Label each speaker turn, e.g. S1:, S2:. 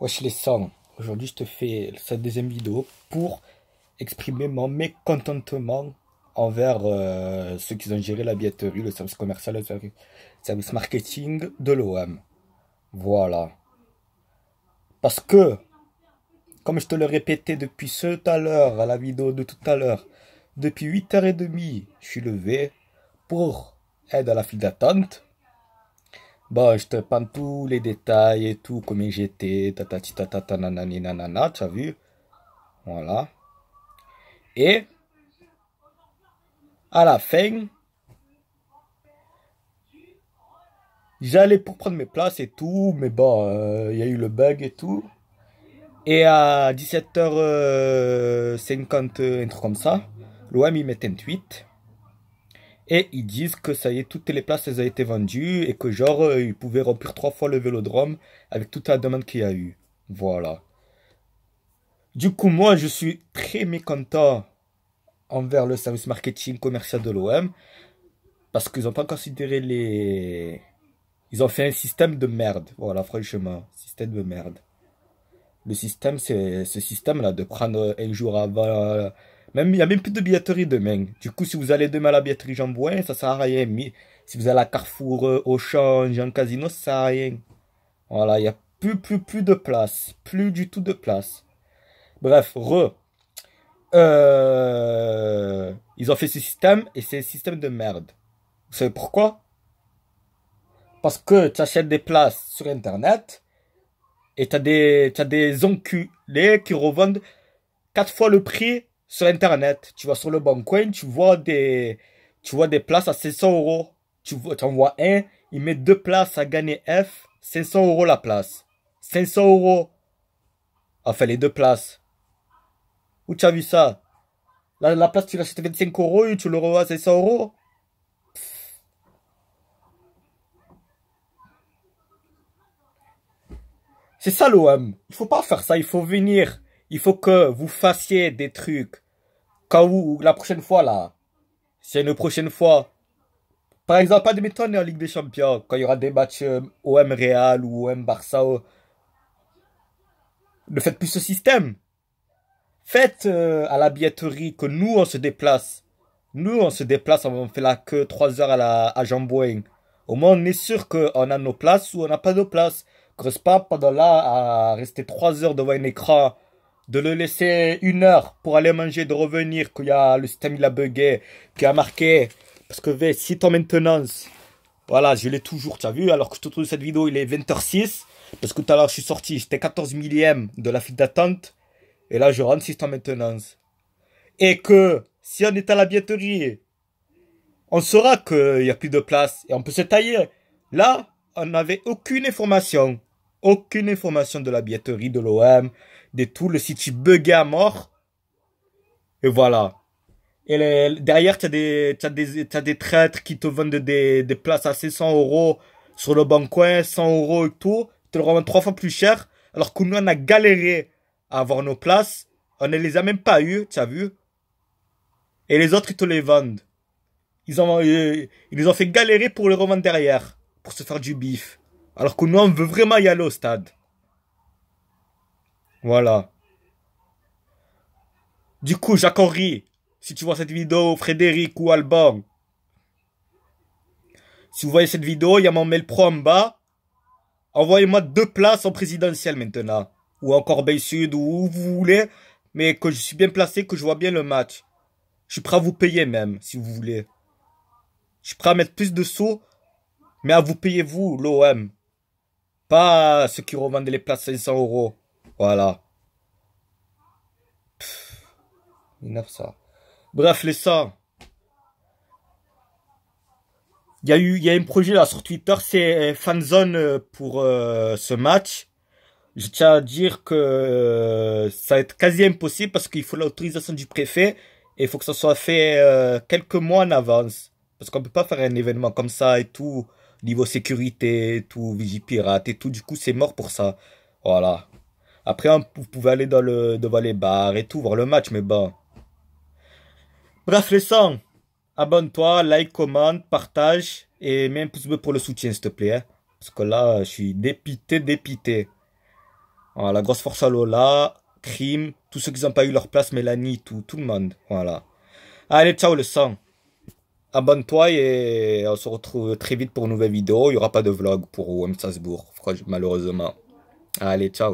S1: Wesh les sens. aujourd'hui je te fais cette deuxième vidéo pour exprimer mon mécontentement envers euh, ceux qui ont géré la billetterie, le service commercial, le service marketing de l'OM. Voilà. Parce que, comme je te le répétais depuis tout à l'heure, à la vidéo de tout à l'heure, depuis 8h30, je suis levé pour aide à la file d'attente Bon, bah, je te parle tous les détails et tout, combien j'étais, tatati tatata nanani nanana, tu as vu Voilà. Et, à la fin, j'allais pour prendre mes places et tout, mais bon, euh, il y a eu le bug et tout. Et à 17h50, euh, un truc comme ça, l'OM il met un tweet. Et ils disent que ça y est, toutes les places elles ont été vendues et que genre euh, ils pouvaient remplir trois fois le vélodrome avec toute la demande qu'il y a eu. Voilà. Du coup, moi, je suis très mécontent envers le service marketing commercial de l'OM parce qu'ils n'ont pas considéré les. Ils ont fait un système de merde. Voilà, franchement, système de merde. Le système, c'est ce système-là de prendre un jour avant il n'y a même plus de billetterie demain. Du coup, si vous allez demain à la billetterie Jambouin, ça sert à rien. si vous allez à Carrefour, euh, Auchan, Jean Casino, ça sert à rien. Voilà, il n'y a plus, plus, plus de place. Plus du tout de place. Bref, re. Euh, ils ont fait ce système et c'est un système de merde. Vous savez pourquoi Parce que tu achètes des places sur Internet et tu as, des, as des enculés qui revendent quatre fois le prix sur Internet. Tu vas sur le bon coin, tu vois des, tu vois des places à 500 euros. Tu en vois un, il met deux places à gagner F, 500 euros la place. 500 euros. Enfin, les deux places. Où tu as vu ça la, place, tu l'achètes 25 euros et tu le revois à 500 euros C'est ça l'OM. Il faut pas faire ça. Il faut venir. Il faut que vous fassiez des trucs quand vous, la prochaine fois, là, c'est une prochaine fois. Par exemple, admettons, on est en Ligue des Champions, quand il y aura des matchs euh, OM Real ou OM Barça. Euh. Ne faites plus ce système. Faites euh, à la billetterie que nous, on se déplace. Nous, on se déplace, on fait la queue 3 heures à, la, à Au moins, on est sûr qu'on a nos places ou on n'a pas de places. Que ce pas pendant là à rester 3 heures devant un écran de le laisser une heure pour aller manger, de revenir, qu'il y a le système il a bugué, qu'il a marqué. Parce que si ton maintenance, voilà, je l'ai toujours, tu as vu, alors que je te trouve cette vidéo, il est 20h06. Parce que tout à l'heure, je suis sorti, j'étais 14 millième de la file d'attente. Et là, je rentre si en maintenance. Et que si on est à la billetterie, on saura qu'il n'y a plus de place et on peut se tailler. Là, on n'avait aucune information aucune information de la billetterie de l'OM, de tout le site bugué à mort. Et voilà. Et derrière, tu as des, des traîtres qui te vendent des, places à 600 euros sur le bon coin, 100 euros et tout. Ils te le revendent trois fois plus cher. Alors que nous, on a galéré à avoir nos places. On ne les a même pas eues, as vu. Et les autres, ils te les vendent. Ils, ont, euh, ils, ils ont fait galérer pour les revendre derrière. Pour se faire du bif. Alors que nous, on veut vraiment y aller au stade. Voilà. Du coup, Henry. si tu vois cette vidéo, Frédéric ou Alban, si vous voyez cette vidéo, il y a mon mail pro en bas. Envoyez-moi deux places en présidentiel maintenant. Ou en Corbeil Sud, ou où vous voulez. Mais que je suis bien placé, que je vois bien le match. Je suis prêt à vous payer même, si vous voulez. Je suis prêt à mettre plus de sous, mais à vous payer vous, l'OM. Pas ceux qui revendent les places 500 euros. Voilà. Pfff. Bref, les 100. Il y a eu, il y a un projet là sur Twitter, c'est euh, fan zone euh, pour euh, ce match. Je tiens à dire que ça va être quasi impossible parce qu'il faut l'autorisation du préfet et il faut que ça soit fait quelques mois en avance parce qu'on peut pas faire un événement comme ça et tout niveau sécurité, tout, Vigipirate et tout. Du coup, c'est mort pour ça. Voilà. Après, hein, vous pouvez aller dans le, devant les bars et tout, voir le match, mais bon. Bref, le sang, abonne-toi, like, commente, partage et mets un pouce bleu pour le soutien, s'il te plaît. Hein. Parce que là, je suis dépité, dépité. Voilà, grosse force à Lola, Crime, tous ceux qui n'ont pas eu leur place, Mélanie, tout, tout le monde. Voilà. Allez, ciao le sang abonne-toi et on se retrouve très vite pour une nouvelle vidéo. Il n'y aura pas de vlog pour OM Strasbourg, malheureusement. Allez, ciao